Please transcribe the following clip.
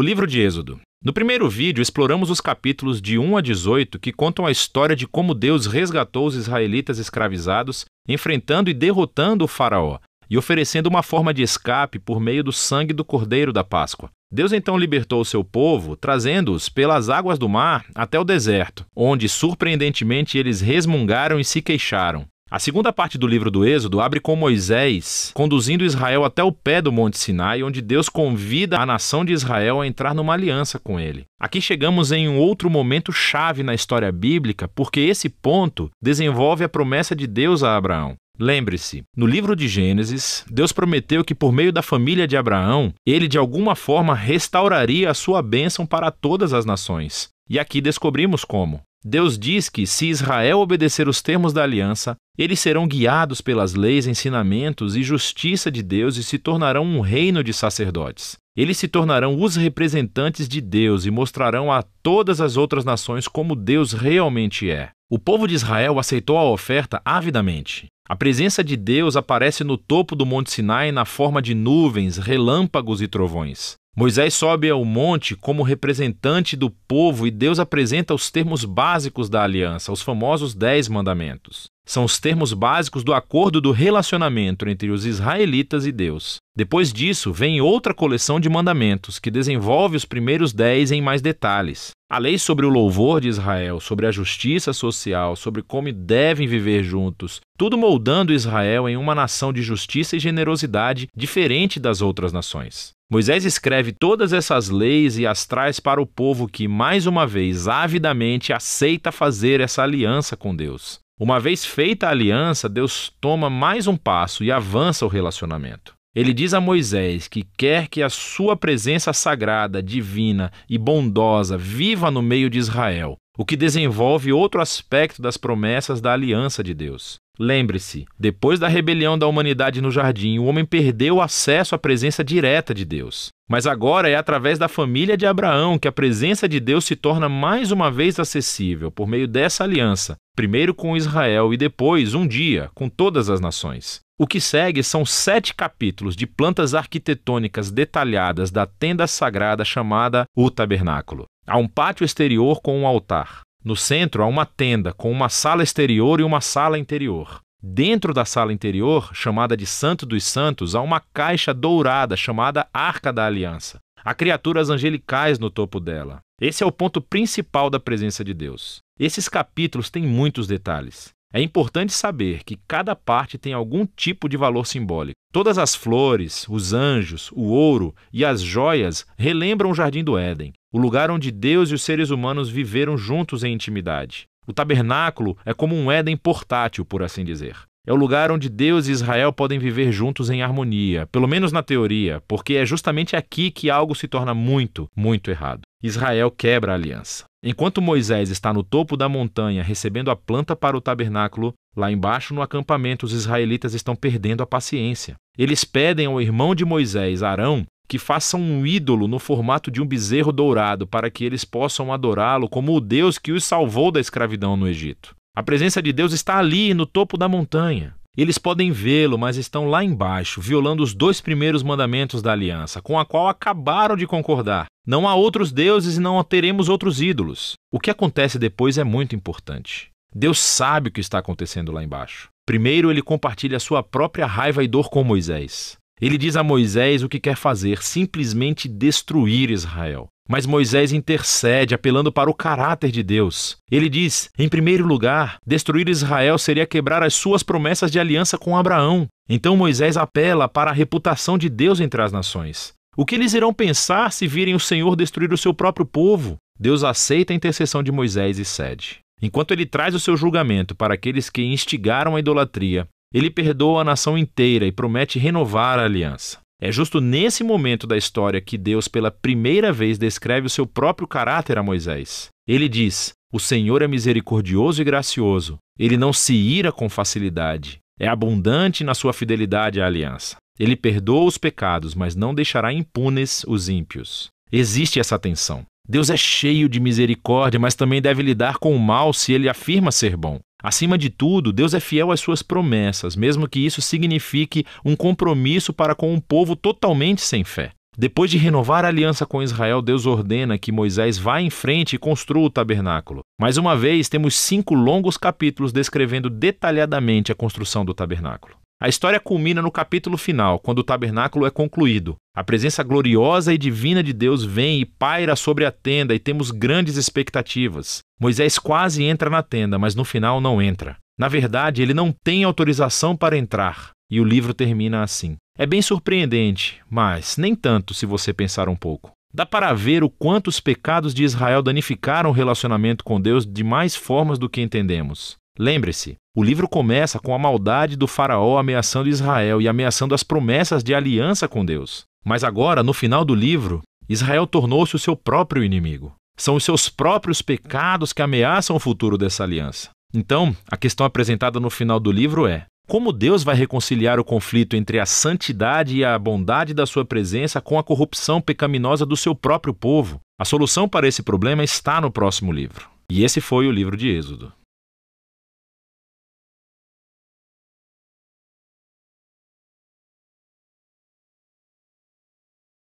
O livro de Êxodo. No primeiro vídeo, exploramos os capítulos de 1 a 18 que contam a história de como Deus resgatou os israelitas escravizados, enfrentando e derrotando o Faraó e oferecendo uma forma de escape por meio do sangue do Cordeiro da Páscoa. Deus então libertou o seu povo, trazendo-os pelas águas do mar até o deserto, onde surpreendentemente eles resmungaram e se queixaram. A segunda parte do livro do Êxodo abre com Moisés conduzindo Israel até o pé do Monte Sinai, onde Deus convida a nação de Israel a entrar numa aliança com ele. Aqui chegamos em um outro momento chave na história bíblica, porque esse ponto desenvolve a promessa de Deus a Abraão. Lembre-se, no livro de Gênesis, Deus prometeu que por meio da família de Abraão, ele de alguma forma restauraria a sua bênção para todas as nações. E aqui descobrimos como. Deus diz que, se Israel obedecer os termos da aliança, eles serão guiados pelas leis, ensinamentos e justiça de Deus e se tornarão um reino de sacerdotes. Eles se tornarão os representantes de Deus e mostrarão a todas as outras nações como Deus realmente é. O povo de Israel aceitou a oferta avidamente. A presença de Deus aparece no topo do Monte Sinai na forma de nuvens, relâmpagos e trovões. Moisés sobe ao monte como representante do povo e Deus apresenta os termos básicos da aliança, os famosos Dez Mandamentos. São os termos básicos do acordo do relacionamento entre os israelitas e Deus. Depois disso, vem outra coleção de mandamentos, que desenvolve os primeiros dez em mais detalhes. A lei sobre o louvor de Israel, sobre a justiça social, sobre como devem viver juntos, tudo moldando Israel em uma nação de justiça e generosidade diferente das outras nações. Moisés escreve todas essas leis e as traz para o povo que, mais uma vez, avidamente aceita fazer essa aliança com Deus. Uma vez feita a aliança, Deus toma mais um passo e avança o relacionamento. Ele diz a Moisés que quer que a sua presença sagrada, divina e bondosa viva no meio de Israel, o que desenvolve outro aspecto das promessas da aliança de Deus. Lembre-se, depois da rebelião da humanidade no jardim, o homem perdeu o acesso à presença direta de Deus. Mas agora é através da família de Abraão que a presença de Deus se torna mais uma vez acessível por meio dessa aliança, primeiro com Israel e depois, um dia, com todas as nações. O que segue são sete capítulos de plantas arquitetônicas detalhadas da tenda sagrada chamada o Tabernáculo. Há um pátio exterior com um altar. No centro há uma tenda com uma sala exterior e uma sala interior. Dentro da sala interior, chamada de Santo dos Santos, há uma caixa dourada chamada Arca da Aliança. Há criaturas angelicais no topo dela. Esse é o ponto principal da presença de Deus. Esses capítulos têm muitos detalhes. É importante saber que cada parte tem algum tipo de valor simbólico. Todas as flores, os anjos, o ouro e as joias relembram o Jardim do Éden, o lugar onde Deus e os seres humanos viveram juntos em intimidade. O tabernáculo é como um Éden portátil, por assim dizer. É o lugar onde Deus e Israel podem viver juntos em harmonia, pelo menos na teoria, porque é justamente aqui que algo se torna muito, muito errado. Israel quebra a aliança. Enquanto Moisés está no topo da montanha recebendo a planta para o tabernáculo, lá embaixo no acampamento os israelitas estão perdendo a paciência. Eles pedem ao irmão de Moisés, Arão, que faça um ídolo no formato de um bezerro dourado para que eles possam adorá-lo como o Deus que os salvou da escravidão no Egito. A presença de Deus está ali no topo da montanha. Eles podem vê-lo, mas estão lá embaixo, violando os dois primeiros mandamentos da aliança, com a qual acabaram de concordar. Não há outros deuses e não teremos outros ídolos. O que acontece depois é muito importante. Deus sabe o que está acontecendo lá embaixo. Primeiro, ele compartilha a sua própria raiva e dor com Moisés. Ele diz a Moisés o que quer fazer, simplesmente destruir Israel. Mas Moisés intercede, apelando para o caráter de Deus. Ele diz: em primeiro lugar, destruir Israel seria quebrar as suas promessas de aliança com Abraão. Então Moisés apela para a reputação de Deus entre as nações. O que eles irão pensar se virem o Senhor destruir o seu próprio povo? Deus aceita a intercessão de Moisés e cede. Enquanto ele traz o seu julgamento para aqueles que instigaram a idolatria, ele perdoa a nação inteira e promete renovar a aliança. É justo nesse momento da história que Deus, pela primeira vez, descreve o seu próprio caráter a Moisés. Ele diz: O Senhor é misericordioso e gracioso. Ele não se ira com facilidade. É abundante na sua fidelidade à aliança. Ele perdoa os pecados, mas não deixará impunes os ímpios. Existe essa tensão. Deus é cheio de misericórdia, mas também deve lidar com o mal se ele afirma ser bom. Acima de tudo, Deus é fiel às suas promessas, mesmo que isso signifique um compromisso para com um povo totalmente sem fé. Depois de renovar a aliança com Israel, Deus ordena que Moisés vá em frente e construa o tabernáculo. Mais uma vez, temos cinco longos capítulos descrevendo detalhadamente a construção do tabernáculo. A história culmina no capítulo final, quando o tabernáculo é concluído. A presença gloriosa e divina de Deus vem e paira sobre a tenda, e temos grandes expectativas. Moisés quase entra na tenda, mas no final não entra. Na verdade, ele não tem autorização para entrar, e o livro termina assim. É bem surpreendente, mas nem tanto se você pensar um pouco. Dá para ver o quanto os pecados de Israel danificaram o relacionamento com Deus de mais formas do que entendemos. Lembre-se, o livro começa com a maldade do faraó ameaçando Israel e ameaçando as promessas de aliança com Deus. Mas agora, no final do livro, Israel tornou-se o seu próprio inimigo. São os seus próprios pecados que ameaçam o futuro dessa aliança. Então, a questão apresentada no final do livro é: como Deus vai reconciliar o conflito entre a santidade e a bondade da sua presença com a corrupção pecaminosa do seu próprio povo? A solução para esse problema está no próximo livro. E esse foi o livro de Êxodo.